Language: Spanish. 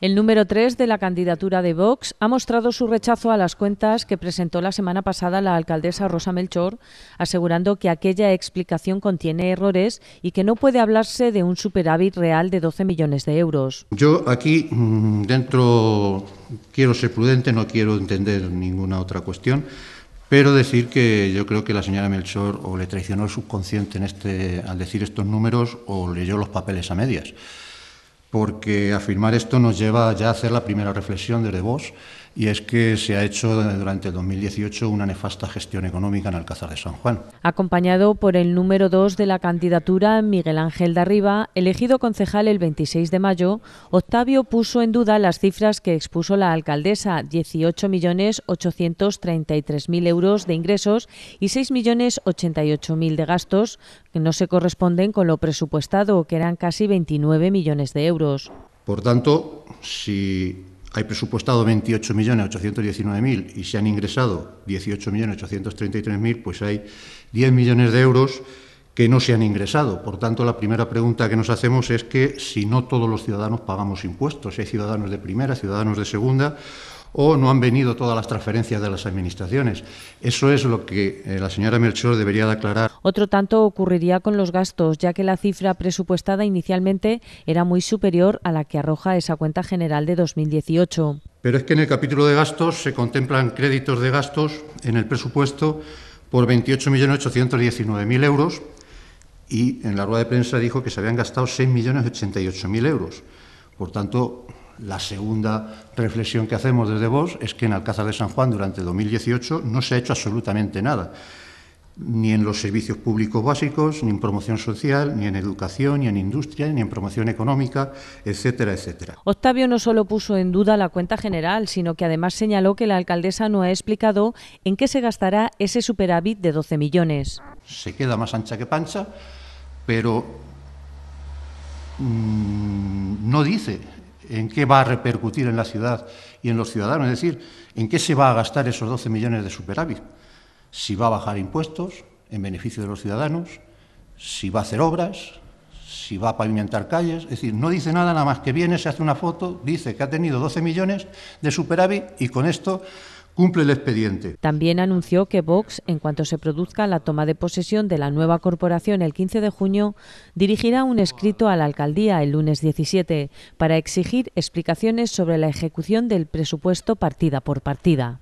El número 3 de la candidatura de Vox ha mostrado su rechazo a las cuentas que presentó la semana pasada la alcaldesa Rosa Melchor, asegurando que aquella explicación contiene errores y que no puede hablarse de un superávit real de 12 millones de euros. Yo aquí mm, dentro quiero ser prudente, no quiero entender ninguna otra cuestión. Pero decir que yo creo que la señora Melchor o le traicionó el subconsciente en este, al decir estos números o leyó los papeles a medias porque afirmar esto nos lleva ya a hacer la primera reflexión desde vos, y es que se ha hecho durante 2018 una nefasta gestión económica en Alcázar de San Juan. Acompañado por el número 2 de la candidatura, Miguel Ángel Darriba, elegido concejal el 26 de mayo, Octavio puso en duda las cifras que expuso la alcaldesa, 18.833.000 euros de ingresos y 6.088.000 de gastos, no se corresponden con lo presupuestado, que eran casi 29 millones de euros. Por tanto, si hay presupuestado 28.819.000 y se han ingresado 18.833.000, pues hay 10 millones de euros que no se han ingresado. Por tanto, la primera pregunta que nos hacemos es que si no todos los ciudadanos pagamos impuestos, si hay ciudadanos de primera, ciudadanos de segunda, o no han venido todas las transferencias de las administraciones. Eso es lo que eh, la señora Melchor debería declarar. aclarar. Otro tanto ocurriría con los gastos, ya que la cifra presupuestada inicialmente era muy superior a la que arroja esa cuenta general de 2018. Pero es que en el capítulo de gastos se contemplan créditos de gastos en el presupuesto por 28.819.000 euros y en la rueda de prensa dijo que se habían gastado 6.088.000 euros. Por tanto, la segunda reflexión que hacemos desde vos es que en Alcázar de San Juan durante 2018 no se ha hecho absolutamente nada, ni en los servicios públicos básicos, ni en promoción social, ni en educación, ni en industria, ni en promoción económica, etcétera, etcétera. Octavio no solo puso en duda la cuenta general, sino que además señaló que la alcaldesa no ha explicado en qué se gastará ese superávit de 12 millones. Se queda más ancha que pancha, pero mm, no dice en qué va a repercutir en la ciudad y en los ciudadanos, es decir, en qué se va a gastar esos 12 millones de superávit. Si va a bajar impuestos en beneficio de los ciudadanos, si va a hacer obras, si va a pavimentar calles, es decir, no dice nada, nada más que viene, se hace una foto, dice que ha tenido 12 millones de superávit y con esto cumple el expediente. También anunció que Vox, en cuanto se produzca la toma de posesión de la nueva corporación el 15 de junio, dirigirá un escrito a la alcaldía el lunes 17 para exigir explicaciones sobre la ejecución del presupuesto partida por partida.